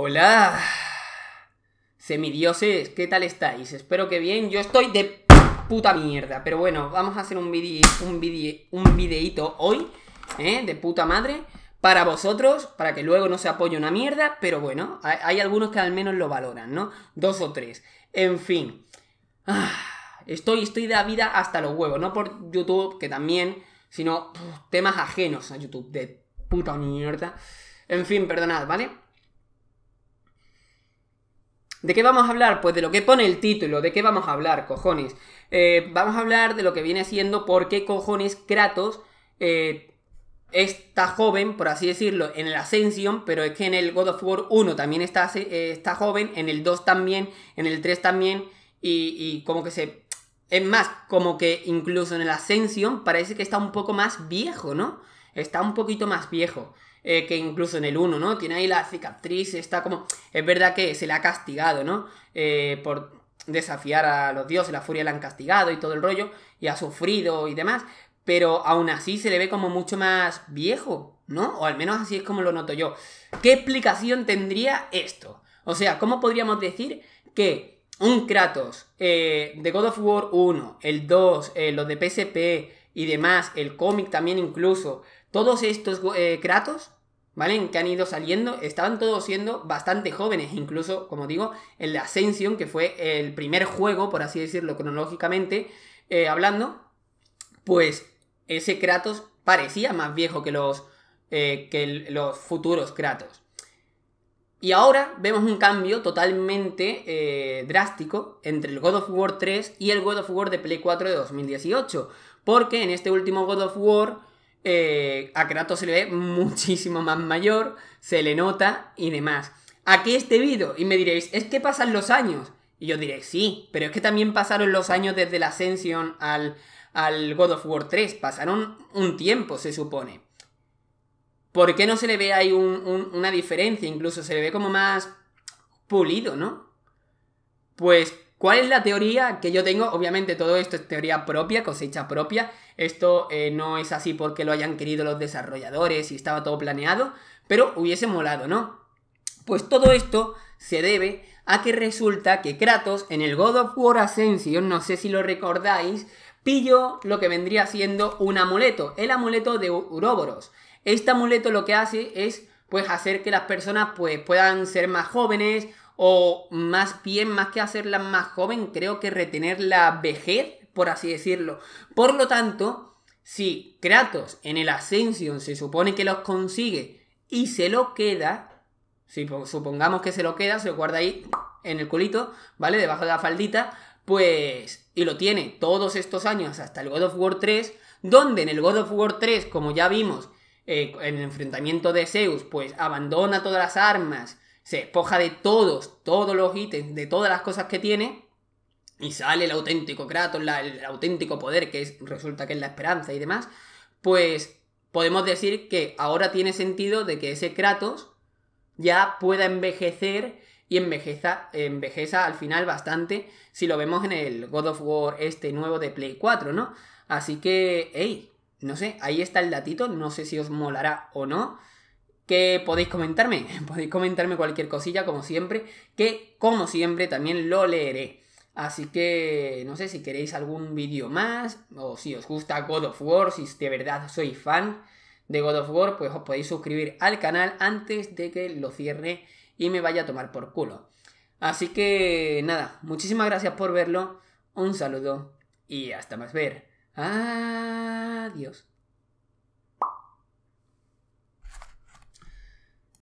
Hola, semidioses, ¿qué tal estáis? Espero que bien, yo estoy de puta mierda, pero bueno, vamos a hacer un video, un videito hoy, ¿eh? De puta madre, para vosotros, para que luego no se apoye una mierda, pero bueno, hay, algunos que al menos lo valoran, ¿no? Dos o tres, en fin. Ah, estoy, estoy de la vida hasta los huevos, no por YouTube, que también, sino temas ajenos a YouTube, de puta mierda. En fin, perdonad, ¿vale? ¿De qué vamos a hablar? Pues de lo que pone el título, ¿de qué vamos a hablar, cojones? Eh, vamos a hablar de lo que viene siendo por qué cojones Kratos eh, está joven, por así decirlo, en el Ascension, pero es que en el God of War 1 también está, eh, está joven, en el 2 también, en el 3 también, y, y como que se... Es más, como que incluso en el Ascension parece que está un poco más viejo, ¿no? está un poquito más viejo eh, que incluso en el 1, ¿no? Tiene ahí la cicatriz, está como... Es verdad que se le ha castigado, ¿no? Eh, por desafiar a los dioses, la furia la han castigado y todo el rollo, y ha sufrido y demás, pero aún así se le ve como mucho más viejo, ¿no? O al menos así es como lo noto yo. ¿Qué explicación tendría esto? O sea, ¿cómo podríamos decir que un Kratos eh, de God of War 1, el 2, los de PSP y demás, el cómic también incluso, todos estos Kratos, eh, ¿vale? Que han ido saliendo, estaban todos siendo bastante jóvenes, incluso, como digo, en la Ascension, que fue el primer juego, por así decirlo, cronológicamente eh, hablando, pues ese Kratos parecía más viejo que los, eh, que los futuros Kratos. Y ahora vemos un cambio totalmente drástico entre el God of War 3 y el God of War de Play 4 de 2018. Porque en este último God of War eh, a Kratos se le ve muchísimo más mayor, se le nota y demás. ¿A qué es debido? Y me diréis, es que pasan los años. Y yo diré, sí, pero es que también pasaron los años desde la Ascension al, God of War 3. Pasaron un tiempo, se supone. ¿Por qué no se le ve ahí una diferencia? Incluso se le ve como más pulido, ¿no? Pues ¿Cuál es la teoría que yo tengo? Obviamente todo esto es teoría propia, cosecha propia. Esto eh, no es así porque lo hayan querido los desarrolladores y estaba todo planeado, pero hubiese molado, ¿no? Pues todo esto se debe a que resulta que Kratos en el God of War Ascension, no sé si lo recordáis, pilló lo que vendría siendo un amuleto, el amuleto de Uroboros. Este amuleto lo que hace es pues hacer que las personas pues puedan ser más jóvenes o más bien, más que hacerla más joven, creo que retener la vejez, por así decirlo. Por lo tanto, si Kratos en el Ascension se supone que los consigue y se lo queda, si supongamos que se lo queda, se lo guarda ahí en el culito, ¿vale? Debajo de la faldita, pues, y lo tiene todos estos años hasta el God of War 3, donde en el God of War 3, como ya vimos, eh, en el enfrentamiento de Zeus, pues abandona todas las armas, se despoja de todos, todos los ítems, de todas las cosas que tiene, y sale el auténtico Kratos, el, auténtico poder, que es, resulta que es la esperanza y demás, pues podemos decir que ahora tiene sentido de que ese Kratos ya pueda envejecer y envejeza, envejeza al final bastante si lo vemos en el God of War este nuevo de Play 4, ¿no? Así que, hey, no sé, ahí está el datito, no sé si os molará o no que podéis comentarme, podéis comentarme cualquier cosilla como siempre, que como siempre también lo leeré. Así que no sé si queréis algún vídeo más o si os gusta God of War, si de verdad sois fan de God of War, pues os podéis suscribir al canal antes de que lo cierre y me vaya a tomar por culo. Así que nada, muchísimas gracias por verlo, un saludo y hasta más ver. Adiós.